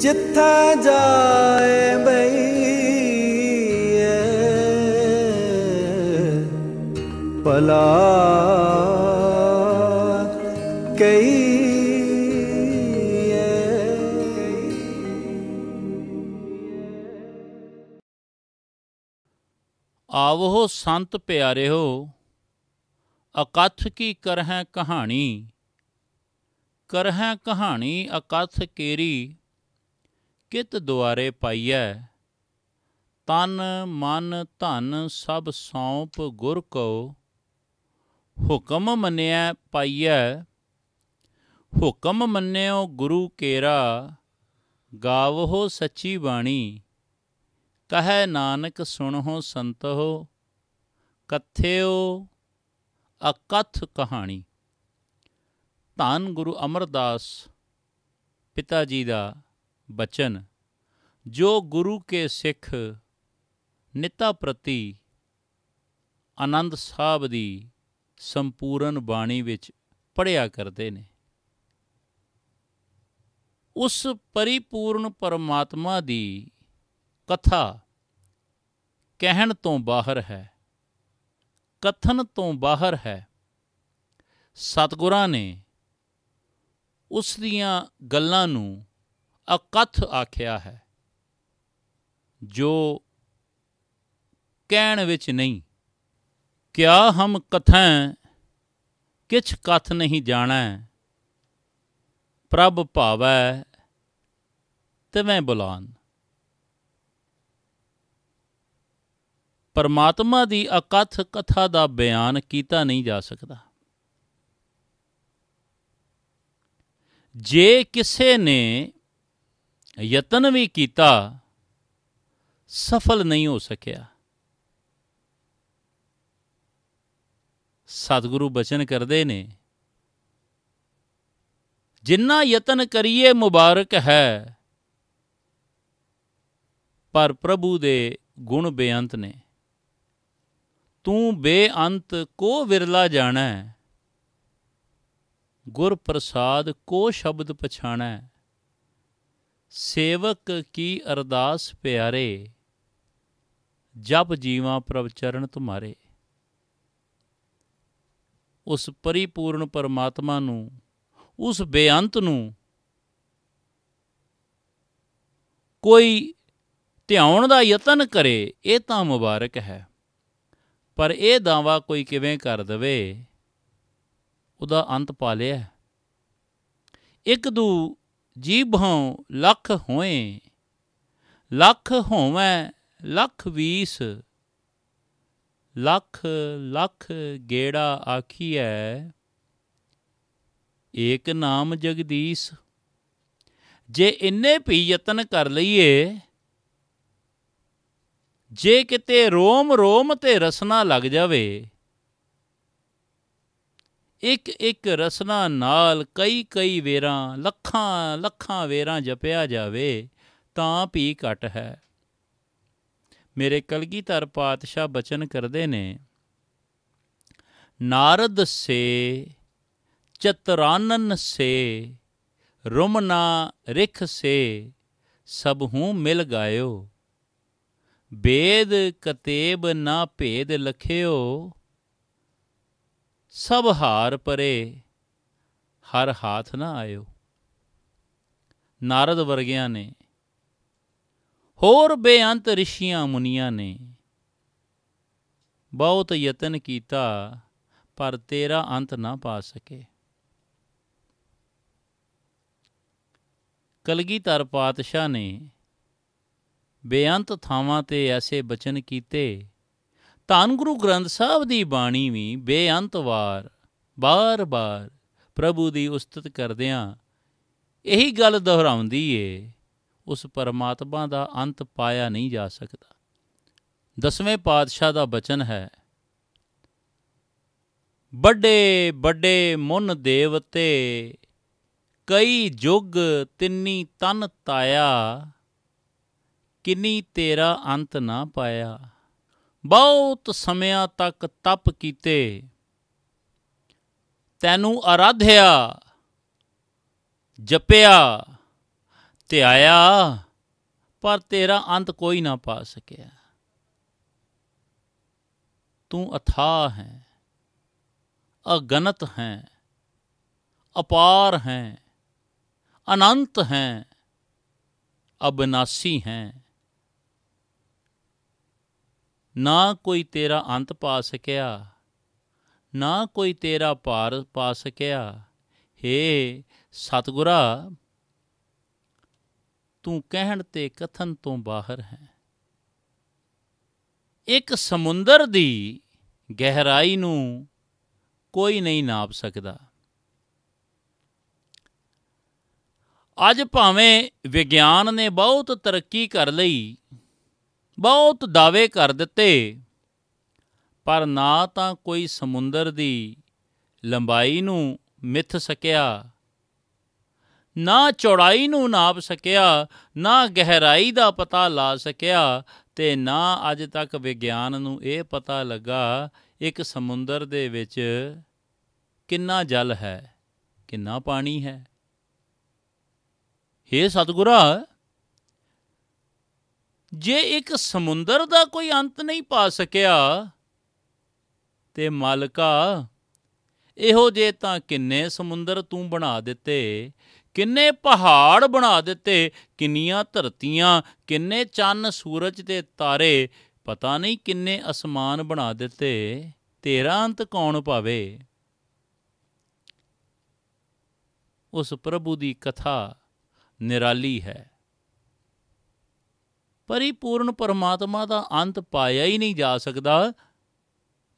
ਜਿੱਥੇ ਜਾਏ ਬਈਏ ਪਲਾ ਕਈ ਆਵੋ ਸੰਤ ਪਿਆਰੇ ਹੋ ਅਕਥ ਕੀ ਕਰਹਿ ਕਹਾਣੀ ਕਰਹਿ ਕਹਾਣੀ ਅਕਥ ਕੇਰੀ ਕਿਤ ਦੁਆਰੇ ਪਾਈਐ ਤਨ ਮਨ ਧਨ ਸਭ ਸੌਂਪ ਗੁਰ ਕੋ ਹੁਕਮ ਮੰਨਿਆ ਪਾਈਐ ਹੁਕਮ ਮੰਨਿਓ ਗੁਰੂ ਕੇਰਾ ਗਾਵਹੁ ਸੱਚੀ ਬਾਣੀ ਕਹੈ ਨਾਨਕ ਸੁਣਹੁ ਸੰਤੋ ਕਥਿਓ ਅਕਥ ਕਹਾਣੀ ਧੰਨ ਗੁਰੂ ਅਮਰਦਾਸ ਪਿਤਾ ਜੀ ਦਾ ਬਚਨ ਜੋ ਗੁਰੂ ਕੇ ਸਿੱਖ ਨਿਤਾ ਪ੍ਰਤੀ ਆਨੰਦ ਸਾਹਿਬ ਦੀ ਸੰਪੂਰਨ ਬਾਣੀ ਵਿੱਚ ਪੜਿਆ ਕਰਦੇ ਨੇ ਉਸ ਪਰਿਪੂਰਨ ਪਰਮਾਤਮਾ ਦੀ ਕਥਾ ਕਹਿਣ ਤੋਂ ਬਾਹਰ ਹੈ ਕਥਨ ਤੋਂ ਬਾਹਰ ਹੈ ਸਤਗੁਰਾਂ ਨੇ ਉਸ ਦੀਆਂ ਗੱਲਾਂ ਨੂੰ ਅਕਥ ਆਖਿਆ ਹੈ ਜੋ ਕਹਿਣ ਵਿੱਚ ਨਹੀਂ ਕਿਆ ਹਮ ਕਥੈ ਕਿਛ ਕਥ ਨਹੀਂ ਜਾਣਾ ਪ੍ਰਭ ਭਾਵੈ ਤਵੇਂ ਬੁਲਾਨ ਪਰਮਾਤਮਾ ਦੀ ਅਕਥ ਕਥਾ ਦਾ ਬਿਆਨ ਕੀਤਾ ਨਹੀਂ ਜਾ ਸਕਦਾ ਜੇ ਕਿਸੇ ਨੇ ਯਤਨ ਵੀ ਕੀਤਾ ਸਫਲ ਨਹੀਂ ਹੋ ਸਕਿਆ ਸਤਿਗੁਰੂ ਬਚਨ ਕਰਦੇ ਨੇ ਜਿੰਨਾ ਯਤਨ ਕਰੀਏ ਮੁਬਾਰਕ ਹੈ ਪਰ ਪ੍ਰਭੂ ਦੇ ਗੁਣ ਬੇਅੰਤ ਨੇ ਤੂੰ ਬੇਅੰਤ ਕੋ ਵਿਰਲਾ ਜਾਣਾ ਗੁਰ ਪ੍ਰਸਾਦ ਕੋ ਸ਼ਬਦ ਪਛਾਣਾ ਸੇਵਕ ਕੀ ਅਰਦਾਸ ਪਿਆਰੇ ਜਪ ਜੀਵਾ ਪ੍ਰਭ ਚਰਨ ਤੁਮਾਰੇ ਉਸ ਪਰਿਪੂਰਨ ਪਰਮਾਤਮਾ ਨੂੰ ਉਸ ਬੇਅੰਤ ਨੂੰ ਕੋਈ ਧਿਆਉਣ ਦਾ ਯਤਨ ਕਰੇ ਇਹ ਤਾਂ ਮੁਬਾਰਕ ਹੈ ਪਰ ਇਹ ਦਾਵਾ ਕੋਈ ਕਿਵੇਂ ਕਰ ਦਵੇ ਉਹਦਾ ਅੰਤ ਪਾ ਲਿਆ ਇੱਕ ਦੂ ਜੀਭੋਂ ਲੱਖ ਹੋਏ ਲੱਖ ਹੋਵੇਂ ਲੱਖ 20 ਲੱਖ ਲੱਖ ਗੇੜਾ ਆਖੀਐ ਏਕ ਨਾਮ ਜਗਦੀਸ਼ ਜੇ ਇੰਨੇ ਵੀ ਯਤਨ ਕਰ ਲਈਏ ਜੇ ਕਿਤੇ ਰੋਮ ਰੋਮ ਤੇ ਰਸਨਾ ਲੱਗ ਜਾਵੇ ਇੱਕ ਇੱਕ ਰਸਨਾ ਨਾਲ ਕਈ ਕਈ ਵੇਰਾਂ ਲੱਖਾਂ ਲੱਖਾਂ ਵੇਰਾਂ ਜਪਿਆ ਜਾਵੇ ਤਾਂ ਵੀ ਘਟ ਹੈ ਮੇਰੇ ਕਲਗੀਧਰ ਪਾਤਸ਼ਾਹ ਬਚਨ ਕਰਦੇ ਨੇ ਨਾਰਦ ਸੇ ਚਤਰਾਨਨ ਸੇ ਰੁਮਨਾ ਰਿਖ ਸੇ ਸਭ ਹੂੰ ਮਿਲ ਗਾਇਓ ਬੇਦ ਕਤੇਬ ਨਾ ਭੇਦ ਲਖਿਓ ਸਭ ਹਾਰ ਪਰੇ ਹਰ ਹਾਥ ਨਾ ਆਇਓ ਨਾਰਦ ਵਰਗਿਆਂ ਨੇ ਹੋਰ ਬੇਅੰਤ ਰਿਸ਼ੀਆਂ ਮੁਨੀਆਂ ਨੇ ਬਹੁਤ ਯਤਨ ਕੀਤਾ ਪਰ ਤੇਰਾ ਅੰਤ ਨਾ ਪਾ ਸਕੇ ਕਲਗੀਧਰ ਪਾਤਸ਼ਾਹ ਨੇ ਬੇਅੰਤ ਥਾਵਾਂ ਤੇ ਐਸੇ ਬਚਨ ਕੀਤੇ ਧੰਨ ਗੁਰੂ ਗ੍ਰੰਥ ਸਾਹਿਬ ਦੀ ਬਾਣੀ ਵੀ ਬੇਅੰਤ ਵਾਰ ਬਾਰ-ਬਾਰ ਪ੍ਰਭੂ ਦੀ ਉਸਤਤ ਕਰਦਿਆਂ ਇਹੀ ਗੱਲ ਦੁਹਰਾਉਂਦੀ ਏ ਉਸ ਪਰਮਾਤਮਾ ਦਾ ਅੰਤ ਪਾਇਆ ਨਹੀਂ ਜਾ ਸਕਦਾ ਦਸਵੇਂ ਪਾਤਸ਼ਾਹ ਦਾ ਬਚਨ ਹੈ ਵੱਡੇ ਵੱਡੇ ਮੁੰਨ ਦੇਵਤੇ ਕਈ ਜੁਗ ਤਿੰਨੀ ਤਨ ਤਾਇਆ ਕਿੰਨੀ ਤੇਰਾ ਅੰਤ ਨਾ ਪਾਇਆ ਬਹੁਤ ਸਮਿਆਂ ਤੱਕ ਤਪ ਕੀਤੇ ਤੈਨੂੰ ਅਰਾਧਿਆ ਜਪਿਆ ਧਿਆਇਆ ਪਰ ਤੇਰਾ ਅੰਤ ਕੋਈ ਨਾ ਪਾ ਸਕਿਆ ਤੂੰ ਅਥਾ ਹੈ ਅਗਨਤ ਹੈ ਅਪਾਰ ਹੈ ਅਨੰਤ ਹੈ ਅਬਨਾਸੀ ਹੈ ਨਾ ਕੋਈ ਤੇਰਾ ਅੰਤ ਪਾ ਸਕਿਆ ਨਾ ਕੋਈ ਤੇਰਾ ਭਾਰ ਪਾ ਸਕਿਆ ਹੇ ਸਤਗੁਰਾ ਤੂੰ ਕਹਿਣ ਤੇ ਕਥਨ ਤੋਂ ਬਾਹਰ ਹੈ ਇੱਕ ਸਮੁੰਦਰ ਦੀ ਗਹਿਰਾਈ ਨੂੰ ਕੋਈ ਨਹੀਂ ਨਾਪ ਸਕਦਾ ਅੱਜ ਭਾਵੇਂ ਵਿਗਿਆਨ ਨੇ ਬਹੁਤ ਤਰੱਕੀ ਕਰ ਲਈ ਬਹੁਤ ਦਾਅਵੇ ਕਰ ਦਿੱਤੇ ਪਰ ਨਾ ਤਾਂ ਕੋਈ ਸਮੁੰਦਰ ਦੀ ਲੰਬਾਈ ਨੂੰ ਮਿੱਥ ਸਕਿਆ ਨਾ ਚੌੜਾਈ ਨੂੰ ਨਾਪ ਸਕਿਆ ਨਾ ਗਹਿਰਾਈ ਦਾ ਪਤਾ ਲਾ ਸਕਿਆ ਤੇ ਨਾ ਅੱਜ ਤੱਕ ਵਿਗਿਆਨ ਨੂੰ ਇਹ ਪਤਾ ਲੱਗਾ ਇੱਕ ਸਮੁੰਦਰ ਦੇ ਵਿੱਚ ਕਿੰਨਾ ਜਲ ਹੈ ਕਿੰਨਾ ਪਾਣੀ ਹੈ ਏ ਸਤਿਗੁਰਾ ਜੇ ਇੱਕ ਸਮੁੰਦਰ ਦਾ ਕੋਈ ਅੰਤ ਨਹੀਂ ਪਾ ਸਕਿਆ ਤੇ ਮਾਲਕਾ ਇਹੋ ਜੇ ਤਾਂ ਕਿੰਨੇ ਸਮੁੰਦਰ ਤੂੰ ਬਣਾ ਦਿੱਤੇ ਕਿੰਨੇ ਪਹਾੜ ਬਣਾ ਦਿੱਤੇ ਕਿੰਨੀਆਂ ਧਰਤੀਆਂ ਕਿੰਨੇ ਚੰਨ ਸੂਰਜ ਤੇ ਤਾਰੇ ਪਤਾ ਨਹੀਂ ਕਿੰਨੇ ਅਸਮਾਨ ਬਣਾ ਦਿੱਤੇ ਤੇਰਾ ਅੰਤ ਕੌਣ ਪਾਵੇ ਉਸ ਪ੍ਰਭੂ ਦੀ ਕਥਾ ਨਿਰਾਲੀ ਹੈ ਪਰਿਪੂਰਨ ਪਰਮਾਤਮਾ ਦਾ ਅੰਤ ਪਾਇਆ ਹੀ ਨਹੀਂ ਜਾ ਸਕਦਾ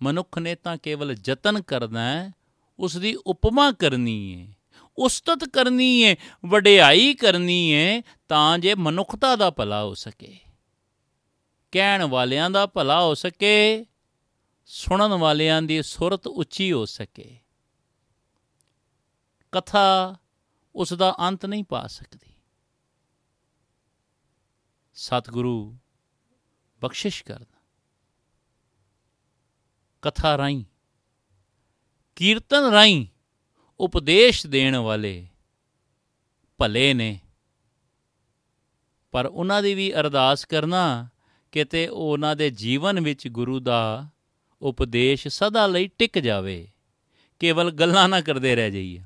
ਮਨੁੱਖ ਨੇ ਤਾਂ ਕੇਵਲ ਯਤਨ ਕਰਨਾ ਹੈ ਉਸ ਦੀ ਉਪਮਾ ਕਰਨੀ ਹੈ ਉਸਤਤ ਕਰਨੀ ਹੈ ਵਡਿਆਈ ਕਰਨੀ ਹੈ ਤਾਂ ਜੇ ਮਨੁੱਖਤਾ ਦਾ ਭਲਾ ਹੋ ਸਕੇ ਕਹਿਣ ਵਾਲਿਆਂ ਦਾ ਭਲਾ ਹੋ ਸਕੇ ਸੁਣਨ ਵਾਲਿਆਂ ਦੀ ਸੁਰਤ ਉੱਚੀ ਹੋ ਸਕੇ ਕਥਾ ਉਸ ਦਾ ਅੰਤ ਨਹੀਂ ਪਾ ਸਕਦੀ ਸਤਿਗੁਰੂ ਬਖਸ਼ਿਸ਼ ਕਰਨ ਕਥਾ ਰਾਈ ਕੀਰਤਨ ਰਾਈ ਉਪਦੇਸ਼ ਦੇਣ ਵਾਲੇ ਭਲੇ ਨੇ ਪਰ ਉਹਨਾਂ ਦੀ ਵੀ ਅਰਦਾਸ ਕਰਨਾ ਕਿਤੇ ਉਹਨਾਂ ਦੇ ਜੀਵਨ ਵਿੱਚ ਗੁਰੂ ਦਾ ਉਪਦੇਸ਼ ਸਦਾ ਲਈ ਟਿਕ ਜਾਵੇ ਕੇਵਲ ਗੱਲਾਂ ਨਾ ਕਰਦੇ ਰਹਿ ਜਾਈਏ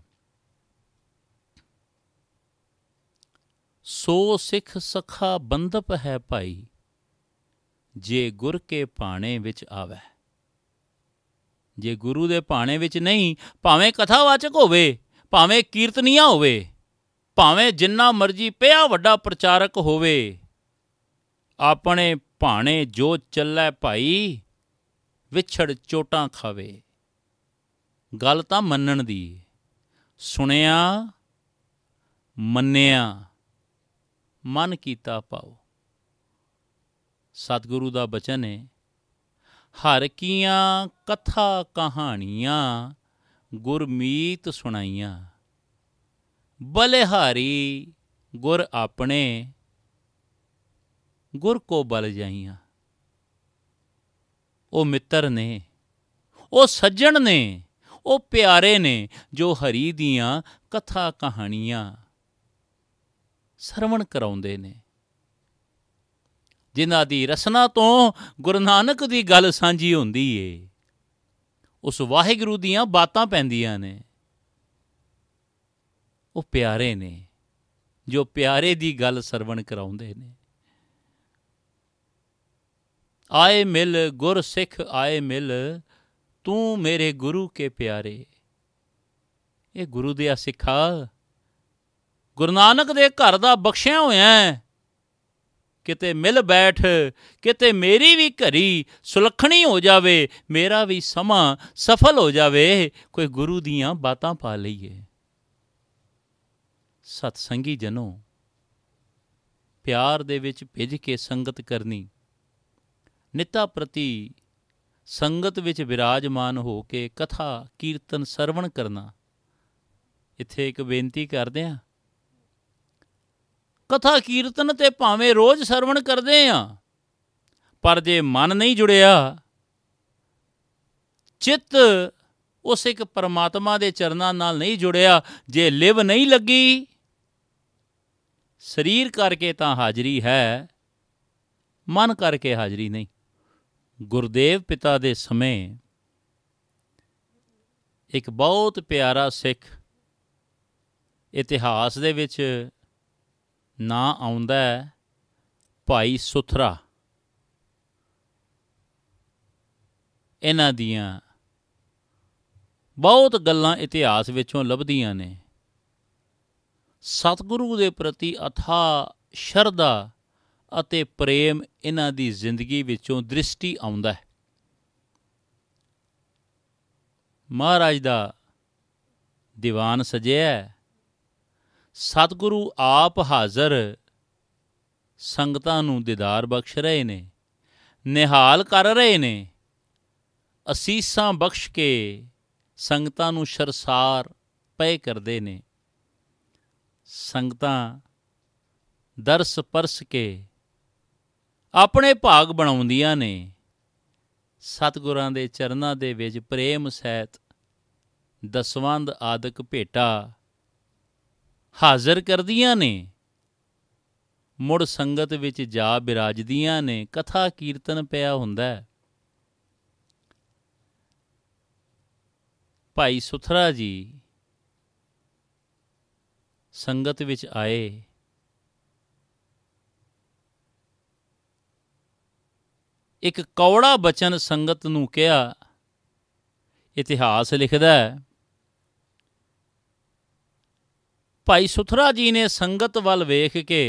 ਸੋ ਸਿੱਖ ਸਖਾ ਬੰਦਪ ਹੈ ਭਾਈ ਜੇ ਗੁਰ ਕੇ ਪਾਣੇ ਵਿੱਚ ਆਵੇ ਜੇ ਗੁਰੂ ਦੇ ਪਾਣੇ ਵਿੱਚ ਨਹੀਂ ਭਾਵੇਂ ਕਥਾਵਾਚਕ ਹੋਵੇ ਭਾਵੇਂ ਕੀਰਤਨੀਆ ਹੋਵੇ ਭਾਵੇਂ ਜਿੰਨਾ ਮਰਜੀ ਪਿਆ ਵੱਡਾ ਪ੍ਰਚਾਰਕ ਹੋਵੇ ਆਪਣੇ ਭਾਣੇ ਜੋ ਚੱਲੈ ਭਾਈ ਵਿਛੜ ਚੋਟਾਂ ਖਾਵੇ ਗੱਲ ਤਾਂ ਮੰਨਣ ਦੀ ਸੁਣਿਆ ਮੰਨਿਆ ਮਨ ਕੀਤਾ ਪਾਉ ਸਤਿਗੁਰੂ ਦਾ ਬਚਨ ਹੈ ਹਰ ਕੀਆਂ ਕਥਾ ਕਹਾਣੀਆਂ ਗੁਰਮੀਤ ਸੁਣਾਈਆਂ ਬਲਿਹਾਰੀ ਗੁਰ ਆਪਣੇ ਗੁਰ ਕੋ ਬਲ ਜਾਈਆਂ ਉਹ ਮਿੱਤਰ ਨੇ ਉਹ ਸੱਜਣ ਨੇ ਉਹ ਪਿਆਰੇ ਨੇ ਜੋ ਹਰੀ ਦੀਆਂ ਕਥਾ ਕਹਾਣੀਆਂ ਸਰਵਣ ਕਰਾਉਂਦੇ ਨੇ ਜਿਨ੍ਹਾਂ ਦੀ ਰਸਨਾ ਤੋਂ ਗੁਰੂ ਨਾਨਕ ਦੀ ਗੱਲ ਸਾਂਝੀ ਹੁੰਦੀ ਏ ਉਸ ਵਾਹਿਗੁਰੂ ਦੀਆਂ ਬਾਤਾਂ ਪੈਂਦੀਆਂ ਨੇ ਉਹ ਪਿਆਰੇ ਨੇ ਜੋ ਪਿਆਰੇ ਦੀ ਗੱਲ ਸਰਵਣ ਕਰਾਉਂਦੇ ਨੇ ਆਏ ਮਿਲ ਗੁਰ ਸਿੱਖ ਆਏ ਮਿਲ ਤੂੰ ਮੇਰੇ ਗੁਰੂ ਕੇ ਪਿਆਰੇ ਇਹ ਗੁਰੂ ਦੇ ਸਿੱਖਾ ਗੁਰੂ ਨਾਨਕ ਦੇ ਘਰ ਦਾ ਬਖਸ਼ਿਆ ਹੋਇਆ ਕਿਤੇ ਮਿਲ ਬੈਠ ਕਿਤੇ ਮੇਰੀ ਵੀ ਘਰੀ ਸੁਲਖਣੀ ਹੋ ਜਾਵੇ ਮੇਰਾ ਵੀ ਸਮਾਂ ਸਫਲ ਹੋ ਜਾਵੇ ਕੋਈ ਗੁਰੂ ਦੀਆਂ ਬਾਤਾਂ ਪਾ ਲਈਏ ਸਤ ਸੰਗੀ ਜਨੋ ਪਿਆਰ ਦੇ ਵਿੱਚ ਭਿੱਜ ਕੇ ਸੰਗਤ ਕਰਨੀ ਨਿਤਾ ਪ੍ਰਤੀ ਸੰਗਤ ਵਿੱਚ ਵਿਰਾਜਮਾਨ ਹੋ ਕੇ ਕਥਾ ਕੀਰਤਨ ਸਰਵਣ ਕਰਨਾ ਇੱਥੇ ਇੱਕ ਬੇਨਤੀ ਕਰਦੇ ਆਂ ਕਥਾ ਕੀਰਤਨ ਤੇ ਭਾਵੇਂ ਰੋਜ਼ ਸਰਵਣ ਕਰਦੇ ਆ ਪਰ ਜੇ ਮਨ ਨਹੀਂ ਜੁੜਿਆ ਚਿੱਤ ਉਸ ਇੱਕ ਪਰਮਾਤਮਾ ਦੇ ਚਰਨਾਂ ਨਾਲ ਨਹੀਂ ਜੁੜਿਆ ਜੇ ਲਿਵ ਨਹੀਂ ਲੱਗੀ ਸਰੀਰ ਕਰਕੇ ਤਾਂ ਹਾਜ਼ਰੀ ਹੈ ਮਨ ਕਰਕੇ ਹਾਜ਼ਰੀ ਨਹੀਂ ਗੁਰਦੇਵ ਪਿਤਾ ਦੇ ਸਮੇਂ ਇੱਕ ਬਹੁਤ ਪਿਆਰਾ ਸਿੱਖ ਇਤਿਹਾਸ ਦੇ ਵਿੱਚ ਨਾਂ ਆਉਂਦਾ ਹੈ ਭਾਈ ਸੁਥਰਾ ਇਹਨਾਂ ਦੀਆਂ ਬਹੁਤ ਗੱਲਾਂ ਇਤਿਹਾਸ ਵਿੱਚੋਂ ਲੱਭਦੀਆਂ ਨੇ ਸਤਿਗੁਰੂ ਦੇ ਪ੍ਰਤੀ ਅਥਾ ਸ਼ਰਧਾ ਅਤੇ ਪ੍ਰੇਮ ਇਹਨਾਂ ਦੀ ਜ਼ਿੰਦਗੀ ਵਿੱਚੋਂ ਦ੍ਰਿਸ਼ਟੀ ਆਉਂਦਾ ਹੈ ਮਹਾਰਾਜ ਦਾ ਦੀਵਾਨ ਸਜਿਆ ਸਤਿਗੁਰੂ ਆਪ ਹਾਜ਼ਰ ਸੰਗਤਾਂ ਨੂੰ ਦੀਦਾਰ ਬਖਸ਼ ਰਹੇ ਨੇ ਨਿਹਾਲ ਕਰ ਰਹੇ ਨੇ ਅਸੀਸਾਂ ਬਖਸ਼ ਕੇ ਸੰਗਤਾਂ ਨੂੰ ਸ਼ਰਸਾਰ ਪਏ ਕਰਦੇ ਨੇ ਸੰਗਤਾਂ ਦਰਸ ਪਰਸ ਕੇ ਆਪਣੇ ਭਾਗ ਬਣਾਉਂਦੀਆਂ ਨੇ ਸਤਗੁਰਾਂ ਦੇ ਚਰਨਾਂ ਦੇ ਵਿੱਚ ਪ੍ਰੇਮ ਸਹਿਤ ਦਸਵੰਦ ਆਦਿਕ ਭੇਟਾ ਹਾਜ਼ਰ ਕਰਦੀਆਂ ਨੇ ਮੁੜ ਸੰਗਤ ਵਿੱਚ ਜਾ ਬਿਰਾਜਦੀਆਂ ਨੇ ਕਥਾ ਕੀਰਤਨ ਪਿਆ ਹੁੰਦਾ ਹੈ ਭਾਈ ਸੁਥਰਾ ਜੀ ਸੰਗਤ ਵਿੱਚ ਆਏ ਇੱਕ ਕੌੜਾ ਬਚਨ ਸੰਗਤ ਨੂੰ ਕਿਹਾ ਇਤਿਹਾਸ ਲਿਖਦਾ ਹੈ ਭਾਈ ਸੁਥਰਾ ਜੀ ਨੇ ਸੰਗਤ ਵੱਲ ਵੇਖ ਕੇ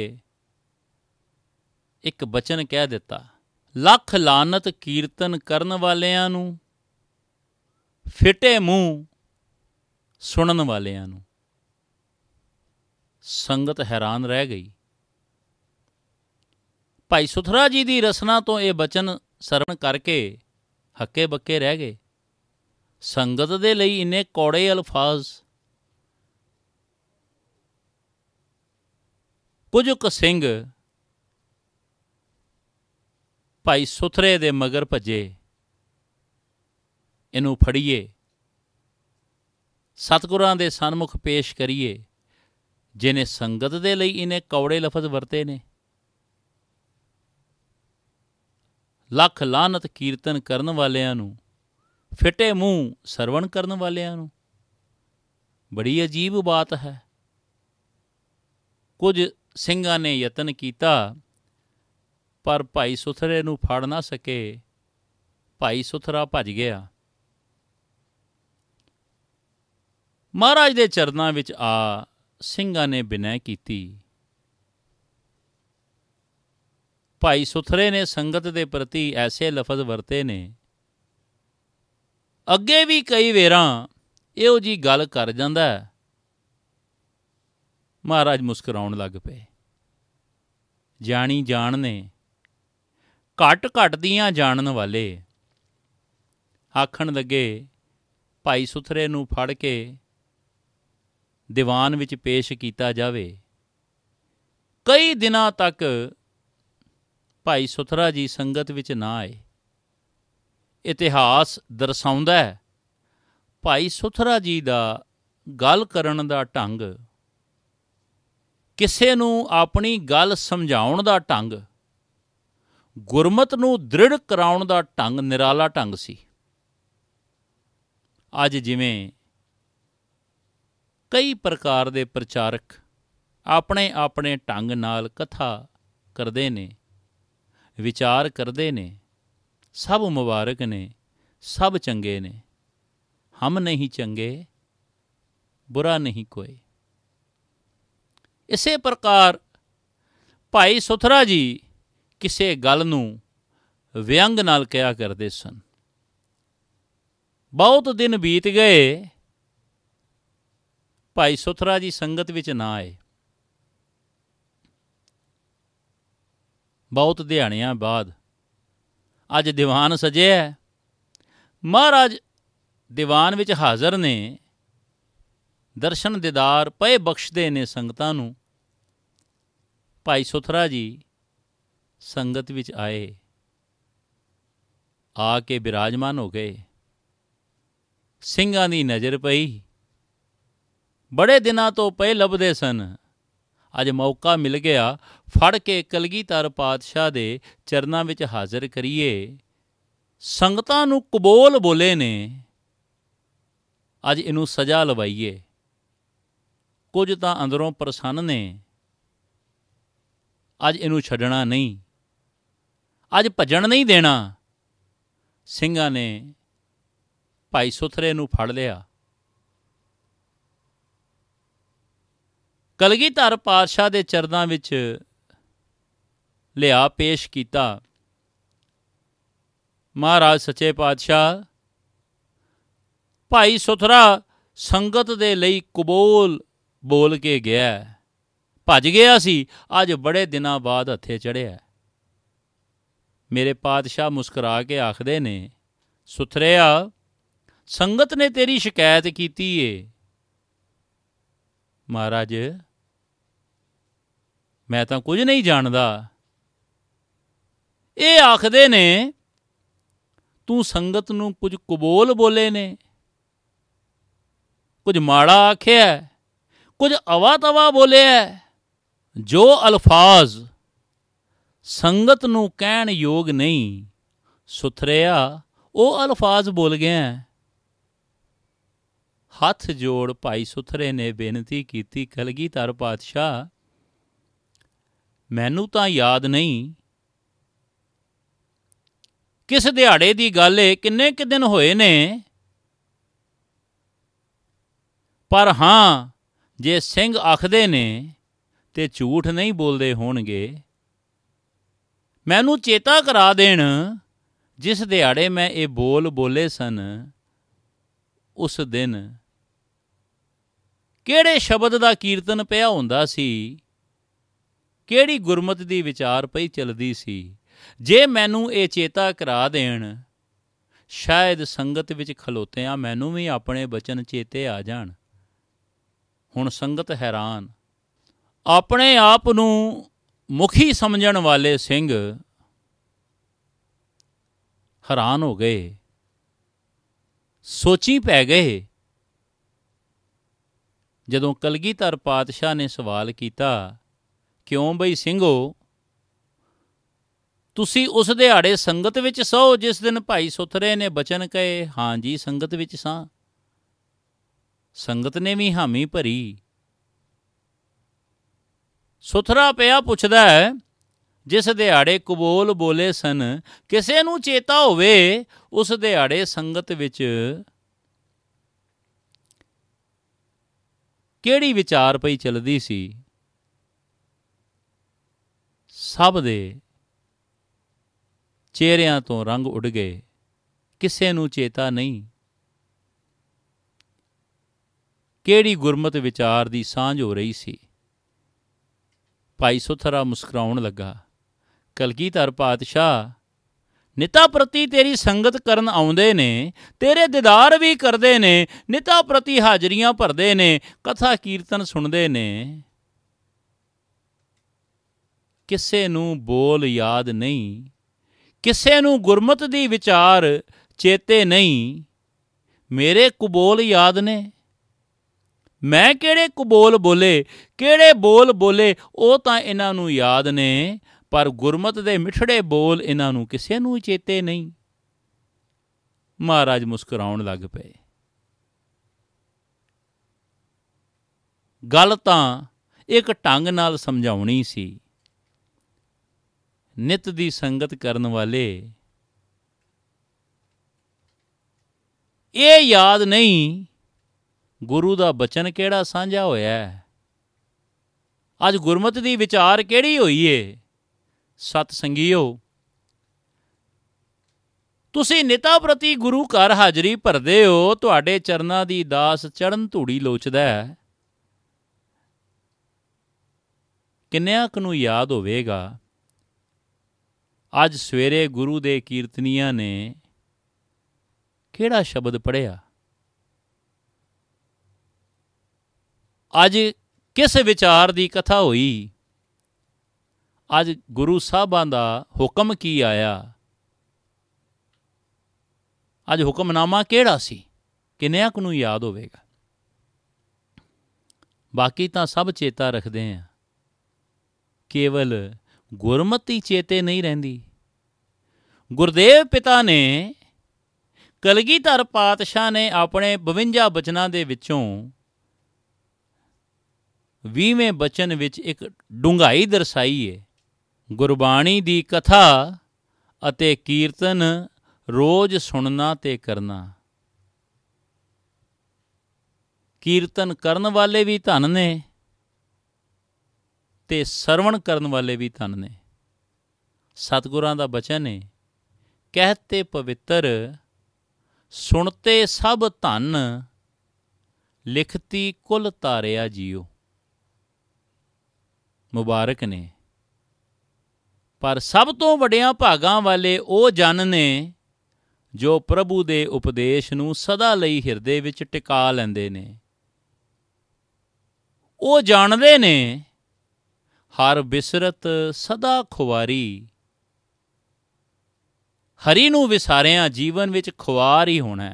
ਇੱਕ ਬਚਨ ਕਹਿ ਦਿੱਤਾ ਲੱਖ ਲਾਨਤ ਕੀਰਤਨ ਕਰਨ ਵਾਲਿਆਂ ਨੂੰ ਫਿਟੇ ਮੂੰਹ ਸੁਣਨ ਵਾਲਿਆਂ ਨੂੰ ਸੰਗਤ ਹੈਰਾਨ ਰਹਿ ਗਈ ਭਾਈ ਸੁਥਰਾ ਜੀ ਦੀ ਰਸਨਾ ਤੋਂ ਇਹ ਬਚਨ ਸਰਵਣ ਕਰਕੇ ਹੱਕੇ ਬੱਕੇ ਰਹਿ ਗਏ ਸੰਗਤ ਦੇ ਲਈ ਇਨੇ ਕੋੜੇ ਅਲਫਾਜ਼ ਕੁਝ ਕੁ ਸਿੰਘ ਭਾਈ ਸੁਥਰੇ ਦੇ ਮਗਰ ਭਜੇ ਇਹਨੂੰ ਫੜੀਏ ਸਤਗੁਰਾਂ ਦੇ ਸਨਮੁਖ ਪੇਸ਼ ਕਰੀਏ ਜਿਨੇ ਸੰਗਤ ਦੇ ਲਈ ਇਹਨੇ ਕੌੜੇ ਲਫ਼ਜ਼ ਵਰਤੇ ਨੇ ਲੱਖ ਲਾਨਤ ਕੀਰਤਨ ਕਰਨ ਵਾਲਿਆਂ ਨੂੰ ਫਿੱਟੇ ਮੂੰਹ ਸਰਵਣ ਕਰਨ ਵਾਲਿਆਂ ਨੂੰ ਬੜੀ ਅਜੀਬ ਬਾਤ ਹੈ ਕੁਝ ਸਿੰਘਾਂ ਨੇ ਯਤਨ ਕੀਤਾ ਪਰ ਭਾਈ ਸੁਥਰੇ ਨੂੰ ਫੜ ਨਾ ਸਕੇ ਭਾਈ ਸੁਥਰਾ ਭੱਜ ਗਿਆ ਮਹਾਰਾਜ ਦੇ ਚਰਨਾਂ ਵਿੱਚ ਆ ਸਿੰਘਾਂ ਨੇ ਬਿਨੈ ਕੀਤੀ ਭਾਈ ਸੁਥਰੇ ਨੇ ਸੰਗਤ ਦੇ ਪ੍ਰਤੀ ਐਸੇ ਲਫ਼ਜ਼ ਵਰਤੇ ਨੇ ਅੱਗੇ ਵੀ ਕਈ ਵੇਰਾਂ ਇਹੋ ਜੀ ਗੱਲ ਕਰ ਜਾਂਦਾ ਹੈ ਮਹਾਰਾਜ ਮੁਸਕਰਾਉਣ ਲੱਗ ਪਏ ਜਾਣੀ ਜਾਣ ਨੇ ਘਟ ਘਟ ਦੀਆਂ ਜਾਣਨ ਵਾਲੇ ਆਖਣ ਲੱਗੇ ਭਾਈ ਸੁਥਰੇ ਨੂੰ ਫੜ ਕੇ ਦੀਵਾਨ ਵਿੱਚ ਪੇਸ਼ ਕੀਤਾ ਜਾਵੇ ਕਈ ਦਿਨਾਂ ਤੱਕ ਭਾਈ ਸੁਥਰਾ ਜੀ ਸੰਗਤ ਵਿੱਚ ਨਾ ਆਏ ਇਤਿਹਾਸ ਦਰਸਾਉਂਦਾ ਹੈ ਭਾਈ ਸੁਥਰਾ ਜੀ ਦਾ ਗੱਲ ਕਰਨ ਦਾ ਢੰਗ ਕਿਸੇ ਨੂੰ ਆਪਣੀ ਗੱਲ ਸਮਝਾਉਣ ਦਾ ਢੰਗ ਗੁਰਮਤ ਨੂੰ ਦ੍ਰਿੜ ਕਰਾਉਣ ਦਾ ਢੰਗ ਨਿਰਾਲਾ ਢੰਗ ਸੀ ਅੱਜ ਜਿਵੇਂ ਕਈ ਪ੍ਰਕਾਰ ਦੇ ਪ੍ਰਚਾਰਕ ਆਪਣੇ ਆਪਣੇ ਢੰਗ ਨਾਲ ਕਥਾ ਕਰਦੇ ਨੇ ਵਿਚਾਰ ਕਰਦੇ ਨੇ ਸਭ ਮੁਬਾਰਕ ਨੇ ਸਭ ਚੰਗੇ ਨੇ ਹਮ ਨਹੀਂ ਚੰਗੇ ਬੁਰਾ ਨਹੀਂ ਕੋਈ ਇਸੇ ਪ੍ਰਕਾਰ ਭਾਈ ਸੁਥਰਾ ਜੀ ਕਿਸੇ ਗੱਲ ਨੂੰ ਵਿਅੰਗ ਨਾਲ ਕਿਹਾ ਕਰਦੇ ਸਨ ਬਹੁਤ ਦਿਨ ਬੀਤ ਗਏ ਭਾਈ ਸੁਥਰਾ ਜੀ ਸੰਗਤ ਵਿੱਚ ਨਾ ਆਏ ਬਹੁਤ ਦਿਹਾੜਿਆਂ ਬਾਅਦ ਅੱਜ ਦੀਵਾਨ ਸਜਿਆ ਮਹਾਰਾਜ ਦੀਵਾਨ ਵਿੱਚ ਹਾਜ਼ਰ ਨੇ ਦਰਸ਼ਨ ਦਿਦਾਰ ਪਏ ਬਖਸ਼ਦੇ ਨੇ ਸੰਗਤਾਂ ਨੂੰ ਭਾਈ ਸੁਥਰਾ ਜੀ ਸੰਗਤ ਵਿੱਚ ਆਏ ਆ ਕੇ ਬਿਰਾਜਮਾਨ ਹੋ ਗਏ ਸਿੰਘਾਂ ਦੀ ਨਜ਼ਰ ਪਈ ਬੜੇ ਦਿਨਾਂ ਤੋਂ ਪਏ ਲੱਭਦੇ ਸਨ ਅੱਜ ਮੌਕਾ ਮਿਲ ਗਿਆ ਫੜ ਕੇ ਕਲਗੀਧਰ ਪਾਤਸ਼ਾਹ ਦੇ ਚਰਨਾਂ ਵਿੱਚ ਹਾਜ਼ਰ ਕਰੀਏ ਸੰਗਤਾਂ ਨੂੰ ਕਬੂਲ ਬੋਲੇ ਨੇ ਅੱਜ ਇਹਨੂੰ ਸਜ਼ਾ ਲਵਾਈਏ ਕੁਝ ਤਾਂ ਅੰਦਰੋਂ ਪ੍ਰਸੰਨ ਨੇ ਅੱਜ ਇਹਨੂੰ ਛੱਡਣਾ ਨਹੀਂ ਅੱਜ ਭੱਜਣ ਨਹੀਂ ਦੇਣਾ ਸਿੰਘਾਂ ਨੇ ਭਾਈ ਸੁਥਰੇ ਨੂੰ ਫੜ ਲਿਆ ਕਲਗੀਧਰ ਪਾਤਸ਼ਾਹ ਦੇ ਚਰਨਾਂ ਵਿੱਚ ਲਿਆ ਪੇਸ਼ ਕੀਤਾ ਮਹਾਰਾਜ ਸੱਚੇ ਪਾਤਸ਼ਾਹ ਭਾਈ ਸੁਥਰਾ ਸੰਗਤ ਦੇ ਲਈ ਕਬੂਲ ਬੋਲ ਕੇ ਗਿਆ ਭੱਜ ਗਿਆ ਸੀ ਅੱਜ ਬੜੇ ਦਿਨਾਂ ਬਾਅਦ ਹੱਥੇ ਚੜਿਆ ਮੇਰੇ ਪਾਤਸ਼ਾਹ ਮੁਸਕਰਾ ਕੇ ਆਖਦੇ ਨੇ ਸੁਥਰਿਆ ਸੰਗਤ ਨੇ ਤੇਰੀ ਸ਼ਿਕਾਇਤ ਕੀਤੀ ਏ ਮਹਾਰਾਜ ਮੈਂ ਤਾਂ ਕੁਝ ਨਹੀਂ ਜਾਣਦਾ ਇਹ ਆਖਦੇ ਨੇ ਤੂੰ ਸੰਗਤ ਨੂੰ ਕੁਝ ਕਬੂਲ ਬੋਲੇ ਨੇ ਕੁਝ ਮਾੜਾ ਆਖਿਆ ਕੁਝ ਅਵਾ ਤਵਾ ਬੋਲਿਆ ਜੋ ਅਲਫਾਜ਼ ਸੰਗਤ ਨੂੰ ਕਹਿਣ ਯੋਗ ਨਹੀਂ ਸੁਥਰਿਆ ਉਹ ਅਲਫਾਜ਼ ਬੋਲ ਗਿਆ ਹੱਥ ਜੋੜ ਭਾਈ ਸੁਥਰੇ ਨੇ ਬੇਨਤੀ ਕੀਤੀ ਕਲਗੀਧਰ ਪਾਤਸ਼ਾਹ ਮੈਨੂੰ ਤਾਂ ਯਾਦ ਨਹੀਂ ਕਿਸ ਦਿਹਾੜੇ ਦੀ ਗੱਲ ਏ ਕਿੰਨੇ ਕਿ ਦਿਨ ਹੋਏ ਨੇ ਪਰ ਹਾਂ ਜੇ ਸਿੰਘ ਆਖਦੇ ਨੇ ਤੇ ਝੂਠ ਨਹੀਂ ਬੋਲਦੇ ਹੋਣਗੇ ਮੈਨੂੰ ਚੇਤਾ ਕਰਾ ਦੇਣ ਜਿਸ ਦਿਹਾੜੇ ਮੈਂ ਇਹ ਬੋਲ ਬੋਲੇ ਸਨ ਉਸ ਦਿਨ ਕਿਹੜੇ ਸ਼ਬਦ ਦਾ ਕੀਰਤਨ ਪਿਆ ਹੁੰਦਾ ਸੀ ਕਿਹੜੀ ਗੁਰਮਤ ਦੀ ਵਿਚਾਰ ਪਈ ਚੱਲਦੀ ਸੀ ਜੇ ਮੈਨੂੰ ਇਹ ਚੇਤਾ ਕਰਾ ਦੇਣ ਸ਼ਾਇਦ ਸੰਗਤ ਵਿੱਚ ਖਲੋਤਿਆਂ ਮੈਨੂੰ ਵੀ ਆਪਣੇ ਬਚਨ ਚੇਤੇ ਆ ਜਾਣ ਹੁਣ ਸੰਗਤ ਹੈਰਾਨ ਆਪਣੇ ਆਪ ਨੂੰ ਮੁਖੀ ਸਮਝਣ ਵਾਲੇ ਸਿੰਘ ਹੈਰਾਨ ਹੋ ਗਏ ਸੋਚੀ ਪੈ ਗਏ ਜਦੋਂ ਕਲਗੀਧਰ ਪਾਤਸ਼ਾਹ ਨੇ ਸਵਾਲ ਕੀਤਾ ਕਿਉਂ ਬਈ ਸਿੰਘੋ ਤੁਸੀਂ ਉਸ ਦਿਹਾੜੇ ਸੰਗਤ ਵਿੱਚ ਸੋ ਜਿਸ ਦਿਨ ਭਾਈ ਸੁਥਰੇ ਨੇ ਬਚਨ ਕਹੇ ਹਾਂ ਜੀ ਸੰਗਤ ਵਿੱਚ ਸਾਂ ਸੰਗਤ ਨੇ ਵੀ ਹਾਮੀ ਭਰੀ ਸੁਥਰਾ ਪਿਆ ਪੁੱਛਦਾ ਹੈ ਜਿਸ ਦਿਹਾੜੇ ਕਬੂਲ ਬੋਲੇ ਸਨ ਕਿਸੇ ਨੂੰ ਚੇਤਾ ਹੋਵੇ ਉਸ ਦਿਹਾੜੇ ਸੰਗਤ ਵਿੱਚ ਕਿਹੜੀ ਵਿਚਾਰ ਪਈ ਚੱਲਦੀ ਸੀ ਸਭ ਦੇ ਚਿਹਰਿਆਂ ਤੋਂ ਰੰਗ ਉੱਡ ਗਏ ਕਿਸੇ ਨੂੰ ਚੇਤਾ ਨਹੀਂ ਕਿਹੜੀ ਗੁਰਮਤ ਵਿਚਾਰ ਦੀ ਸਾਂਝ ਹੋ ਰਹੀ ਸੀ ਭਾਈ ਸੁਥਰਾ ਮੁਸਕਰਾਉਣ ਲੱਗਾ ਕਲਗੀਧਰ ਪਾਤਸ਼ਾਹ ਨਿਤਾ ਪ੍ਰਤੀ ਤੇਰੀ ਸੰਗਤ ਕਰਨ ਆਉਂਦੇ ਨੇ ਤੇਰੇ ਦੀਦਾਰ ਵੀ ਕਰਦੇ ਨੇ ਨਿਤਾ ਪ੍ਰਤੀ ਹਾਜ਼ਰੀਆਂ ਭਰਦੇ ਨੇ ਕਥਾ ਕੀਰਤਨ ਸੁਣਦੇ ਨੇ ਕਿਸੇ ਨੂੰ ਬੋਲ ਯਾਦ ਨਹੀਂ ਕਿਸੇ ਨੂੰ ਗੁਰਮਤ ਦੀ ਵਿਚਾਰ ਚੇਤੇ ਨਹੀਂ ਮੇਰੇ ਕੁਬੋਲ ਯਾਦ ਨੇ ਮੈਂ ਕਿਹੜੇ ਕਬੋਲ ਬੋਲੇ ਕਿਹੜੇ ਬੋਲ ਬੋਲੇ ਉਹ ਤਾਂ ਇਹਨਾਂ ਨੂੰ ਯਾਦ ਨੇ ਪਰ ਗੁਰਮਤ ਦੇ ਮਿੱਠੜੇ ਬੋਲ ਇਹਨਾਂ ਨੂੰ ਕਿਸੇ ਨੂੰ ਚੇਤੇ ਨਹੀਂ ਮਹਾਰਾਜ ਮੁਸਕਰਾਉਣ ਲੱਗ ਪਏ ਗੱਲ ਤਾਂ ਇੱਕ ਢੰਗ ਨਾਲ ਸਮਝਾਉਣੀ ਸੀ ਨਿਤ ਦੀ ਸੰਗਤ ਕਰਨ ਵਾਲੇ ਇਹ ਯਾਦ ਨਹੀਂ ਗੁਰੂ ਦਾ ਬਚਨ ਕਿਹੜਾ ਸਾਂਝਾ ਹੋਇਆ ਹੈ ਅੱਜ ਗੁਰਮਤਿ ਦੀ ਵਿਚਾਰ ਕਿਹੜੀ ਹੋਈ ਏ ਸਤ ਸੰਗੀਓ ਤੁਸੀਂ ਨਿਤਾ ਪ੍ਰਤੀ ਗੁਰੂ ਘਰ ਹਾਜ਼ਰੀ ਭਰਦੇ ਹੋ ਤੁਹਾਡੇ ਚਰਨਾਂ ਦੀ ਦਾਸ ਚੜਨ ਧੂੜੀ ਲੋਚਦਾ ਹੈ ਕਿੰਨਿਆਂ ਕੁ ਨੂੰ ਯਾਦ ਹੋਵੇਗਾ ਅੱਜ ਸਵੇਰੇ ਗੁਰੂ ਦੇ ਕੀਰਤਨੀਆਂ ਨੇ ਕਿਹੜਾ ਸ਼ਬਦ ਪੜਿਆ ਅੱਜ ਕਿਸ ਵਿਚਾਰ ਦੀ ਕਥਾ ਹੋਈ ਅੱਜ ਗੁਰੂ ਸਾਹਿਬਾਂ ਦਾ ਹੁਕਮ ਕੀ ਆਇਆ ਅੱਜ ਹੁਕਮਨਾਮਾ ਕਿਹੜਾ ਸੀ ਕਿੰਨਿਆਂ ਕੁ ਨੂੰ ਯਾਦ ਹੋਵੇਗਾ ਬਾਕੀ ਤਾਂ ਸਭ ਚੇਤਾ ਰੱਖਦੇ ਆ ਕੇਵਲ ਗੁਰਮਤੀ ਚੇਤੇ ਨਹੀਂ ਰਹਿੰਦੀ ਗੁਰਦੇਵ ਪਿਤਾ ਨੇ ਕਲਗੀਧਰ ਪਾਤਸ਼ਾਹ ਨੇ ਆਪਣੇ 52 ਬਚਨਾਂ ਦੇ ਵਿੱਚੋਂ 20ਵੇਂ ਬਚਨ ਵਿੱਚ ਇੱਕ ਡੂੰਘਾਈ ਦਰਸਾਈ ਹੈ ਗੁਰਬਾਣੀ ਦੀ ਕਥਾ ਅਤੇ ਕੀਰਤਨ ਰੋਜ਼ ਸੁਣਨਾ ਤੇ ਕਰਨਾ ਕੀਰਤਨ ਕਰਨ ਵਾਲੇ ਵੀ ਧਨ ਨੇ ਤੇ ਸਰਵਣ ਕਰਨ ਵਾਲੇ ਵੀ ਧਨ ਨੇ ਸਤਗੁਰਾਂ ਦਾ ਬਚਨ ਹੈ ਕਹਤੇ ਪਵਿੱਤਰ ਸੁਣਤੇ ਸਭ ਧਨ ਲਿਖਤੀ ਕੁਲ ਤਾਰਿਆ ਜੀਓ ਮੁਬਾਰਕ ਨੇ ਪਰ ਸਭ ਤੋਂ ਵੱਡਿਆਂ ਭਾਗਾਂ ਵਾਲੇ ਉਹ ਜਨ ਨੇ ਜੋ ਪ੍ਰਭੂ ਦੇ ਉਪਦੇਸ਼ ਨੂੰ ਸਦਾ ਲਈ ਹਿਰਦੇ ਵਿੱਚ ਟਿਕਾ ਲੈਂਦੇ ਨੇ ਉਹ ਜਾਣਦੇ ਨੇ ਹਰ ਬਿਸਰਤ ਸਦਾ ਖੁਵਾਰੀ ਹਰੀ ਨੂੰ ਵਿਸਾਰਿਆਂ ਜੀਵਨ ਵਿੱਚ ਖੁਵਾਰ ਹੀ ਹੋਣਾ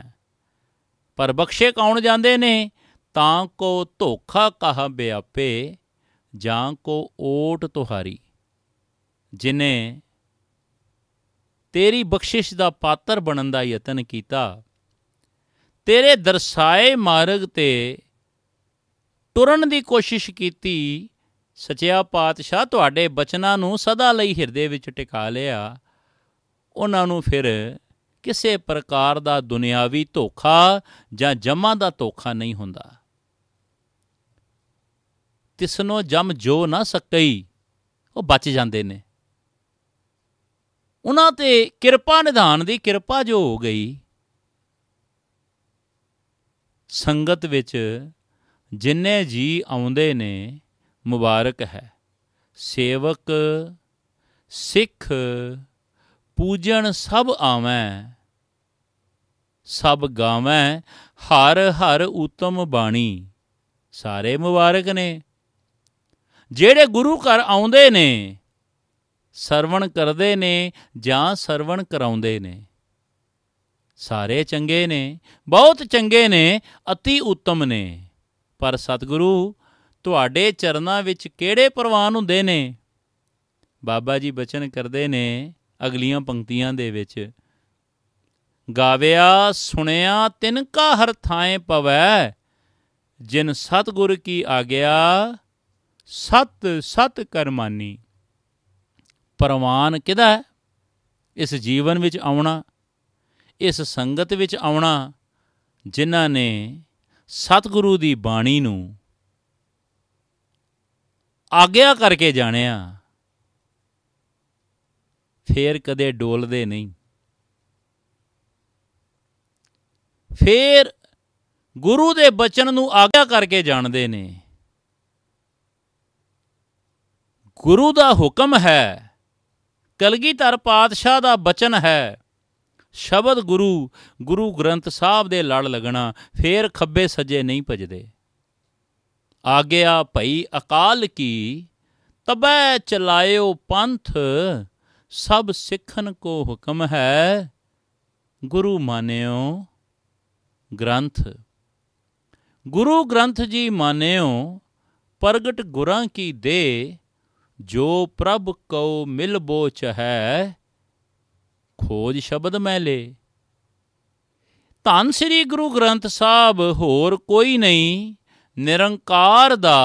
ਪਰ ਬਖਸ਼ੇ ਕੌਣ ਜਾਂਦੇ ਨੇ ਤਾਂ ਕੋ ਧੋਖਾ ਕਹ ਬਿਆਪੇ ਜਾਂ ਕੋ ਓਟ ਤੁਹਾਰੀ ਜਿਨੇ ਤੇਰੀ ਬਖਸ਼ਿਸ਼ ਦਾ ਪਾਤਰ ਬਣਨ ਦਾ ਯਤਨ ਕੀਤਾ ਤੇਰੇ ਦਰਸਾਏ ਮਾਰਗ ਤੇ ਟੁਰਨ ਦੀ ਕੋਸ਼ਿਸ਼ ਕੀਤੀ ਸਚਿਆ ਪਾਤਸ਼ਾਹ ਤੁਹਾਡੇ ਬਚਨਾਂ ਨੂੰ ਸਦਾ ਲਈ ਹਿਰਦੇ ਵਿੱਚ ਟਿਕਾ ਲਿਆ ਉਹਨਾਂ ਨੂੰ ਫਿਰ ਕਿਸੇ ਪ੍ਰਕਾਰ ਦਾ ਦੁਨਿਆਵੀ ਧੋਖਾ ਜਾਂ ਜਮਾਂ ਦਾ ਧੋਖਾ ਨਹੀਂ ਹੁੰਦਾ ਨੂੰ ਜਮ ਜੋ ਨਾ ਸਕਈ ਉਹ ਬਚ ਜਾਂਦੇ ਨੇ ਉਹਨਾਂ ਤੇ ਕਿਰਪਾ ਨਿਧਾਨ ਦੀ ਕਿਰਪਾ ਜੋ ਹੋ ਗਈ ਸੰਗਤ ਵਿੱਚ ਜਿੰਨੇ ਜੀ ਆਉਂਦੇ ਨੇ ਮੁਬਾਰਕ ਹੈ ਸੇਵਕ ਸਿੱਖ ਪੂਜਣ ਸਭ ਆਵੇਂ ਸਭ ਗਾਵੇਂ ਹਰ ਹਰ ਉਤਮ ਬਾਣੀ ਸਾਰੇ ਮੁਬਾਰਕ ਨੇ ਜਿਹੜੇ ਗੁਰੂ ਘਰ ਆਉਂਦੇ ਨੇ ਸਰਵਣ ਕਰਦੇ ਨੇ ਜਾਂ ਸਰਵਣ ਕਰਾਉਂਦੇ ਨੇ ਸਾਰੇ ਚੰਗੇ ਨੇ ਬਹੁਤ ਚੰਗੇ ਨੇ অতি ਉੱਤਮ ਨੇ ਪਰ ਸਤਿਗੁਰੂ ਤੁਹਾਡੇ ਚਰਨਾਂ ਵਿੱਚ ਕਿਹੜੇ ਪ੍ਰਵਾਨ ਹੁੰਦੇ ਨੇ ਬਾਬਾ ਜੀ ਬਚਨ ਕਰਦੇ ਨੇ ਅਗਲੀਆਂ ਪੰਕਤੀਆਂ ਦੇ ਵਿੱਚ ਗਾਵਿਆ ਸੁਣਿਆ ਤਿਨ ਕਾ ਹਰ ਥਾਂ ਪਵੈ ਜਿਨ ਸਤਗੁਰ ਕੀ ਆਗਿਆ ਸਤ ਸਤ ਕਰਮਾਨੀ ਪਰਮਾਨ ਕਿਦਾ ਹੈ ਇਸ ਜੀਵਨ ਵਿੱਚ ਆਉਣਾ ਇਸ ਸੰਗਤ ਵਿੱਚ ਆਉਣਾ ਜਿਨ੍ਹਾਂ ਨੇ ਸਤਿਗੁਰੂ ਦੀ ਬਾਣੀ ਨੂੰ ਆਗਿਆ ਕਰਕੇ ਜਾਣਿਆ ਫੇਰ ਕਦੇ ਡੋਲਦੇ ਨਹੀਂ ਫੇਰ ਗੁਰੂ ਦੇ ਬਚਨ ਨੂੰ ਆਗਿਆ ਕਰਕੇ ਜਾਣਦੇ ਨੇ ਗੁਰੂ ਦਾ ਹੁਕਮ ਹੈ ਕਲਗੀਧਰ ਪਾਤਸ਼ਾਹ ਦਾ ਬਚਨ ਹੈ ਸ਼ਬਦ ਗੁਰੂ ਗੁਰੂ ਗ੍ਰੰਥ ਸਾਹਿਬ ਦੇ ਲੜ ਲਗਣਾ ਫੇਰ ਖੱਬੇ ਸੱਜੇ ਨਹੀਂ ਭਜਦੇ ਆਗਿਆ ਭਈ ਅਕਾਲ ਕੀ ਤਬੈ ਚਲਾਇਓ ਪੰਥ ਸਭ ਸਿੱਖਨ ਕੋ ਹੁਕਮ ਹੈ ਗੁਰੂ ਮਾਨਿਓ ਗ੍ਰੰਥ ਗੁਰੂ ਗ੍ਰੰਥ ਜੀ ਮਾਨਿਓ ਪ੍ਰਗਟ ਗੁਰਾਂ ਕੀ ਦੇ ਜੋ ਪ੍ਰਭ ਕਉ ਬੋਚ ਹੈ ਖੋਜ ਸ਼ਬਦ ਮੈਲੇ ਧੰ ਸ੍ਰੀ ਗੁਰੂ ਗ੍ਰੰਥ ਸਾਹਿਬ ਹੋਰ ਕੋਈ ਨਹੀਂ ਨਿਰੰਕਾਰ ਦਾ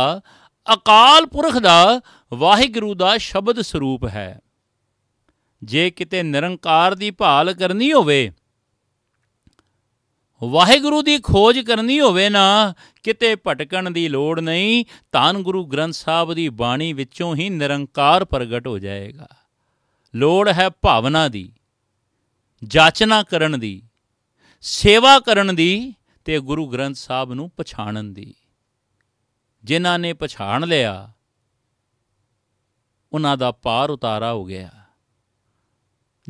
ਅਕਾਲ ਪੁਰਖ ਦਾ ਵਾਹਿਗੁਰੂ ਦਾ ਸ਼ਬਦ ਸਰੂਪ ਹੈ ਜੇ ਕਿਤੇ ਨਿਰੰਕਾਰ ਦੀ ਭਾਲ ਕਰਨੀ ਹੋਵੇ ਵਾਹਿਗੁਰੂ ਦੀ ਖੋਜ ਕਰਨੀ ਹੋਵੇ ਨਾ ਕਿਤੇ ਭਟਕਣ ਦੀ ਲੋੜ ਨਹੀਂ ਧੰਨ ਗੁਰੂ ਗ੍ਰੰਥ ਸਾਹਿਬ ਦੀ ਬਾਣੀ ਵਿੱਚੋਂ ਹੀ ਨਿਰੰਕਾਰ ਪ੍ਰਗਟ ਹੋ ਜਾਏਗਾ ਲੋੜ ਹੈ ਭਾਵਨਾ ਦੀ ਜਾਚਨਾ ਕਰਨ ਦੀ ਸੇਵਾ ਕਰਨ ਦੀ ਤੇ ਗੁਰੂ ਗ੍ਰੰਥ ਸਾਹਿਬ ਨੂੰ ਪਛਾਣਨ ਦੀ ਜਿਨ੍ਹਾਂ ਨੇ ਪਛਾਣ ਲਿਆ ਉਹਨਾਂ ਦਾ ਪਾਰ ਉਤਾਰਾ ਹੋ ਗਿਆ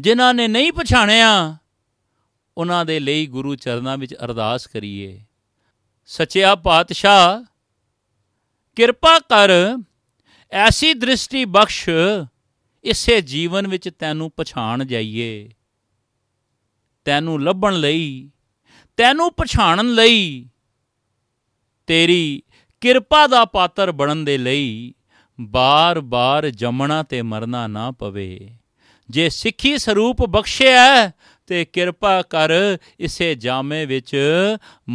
ਜਿਨ੍ਹਾਂ ਨੇ ਨਹੀਂ ਪਛਾਣਿਆ ਉਹਨਾਂ ਦੇ ਲਈ ਗੁਰੂ ਚਰਨਾਂ ਵਿੱਚ ਅਰਦਾਸ ਕਰੀਏ ਸਚਿਆ ਪਾਤਸ਼ਾਹ ਕਿਰਪਾ ਕਰ ਐਸੀ ਦ੍ਰਿਸ਼ਟੀ ਬਖਸ਼ ਇਸੇ ਜੀਵਨ ਵਿੱਚ ਤੈਨੂੰ ਪਛਾਣ ਜਾਈਏ ਤੈਨੂੰ ਲੱਭਣ ਲਈ ਤੈਨੂੰ ਪਛਾਣਨ ਲਈ ਤੇਰੀ ਕਿਰਪਾ ਦਾ ਪਾਤਰ ਬਣਨ ਦੇ ਲਈ ਬਾਰ-ਬਾਰ ਜੰਮਣਾ ਤੇ ਮਰਨਾ ਨਾ ਪਵੇ ਜੇ ਸਿੱਖੀ ਸਰੂਪ ਬਖਸ਼ਿਆ ਤੇ ਕਿਰਪਾ ਕਰ ਇਸੇ ਜਾਮੇ ਵਿੱਚ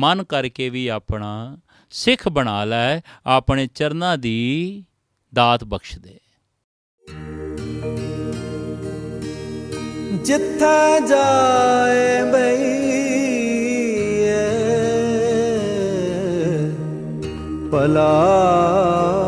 ਮਨ ਕਰਕੇ ਵੀ ਆਪਣਾ ਸਿੱਖ ਬਣਾ ਲੈ ਆਪਣੇ ਚਰਨਾਂ ਦੀ ਦਾਤ ਬਖਸ਼ ਦੇ ਜਿੱਥੇ ਜਾਏ ਬਈ ਪਲਾ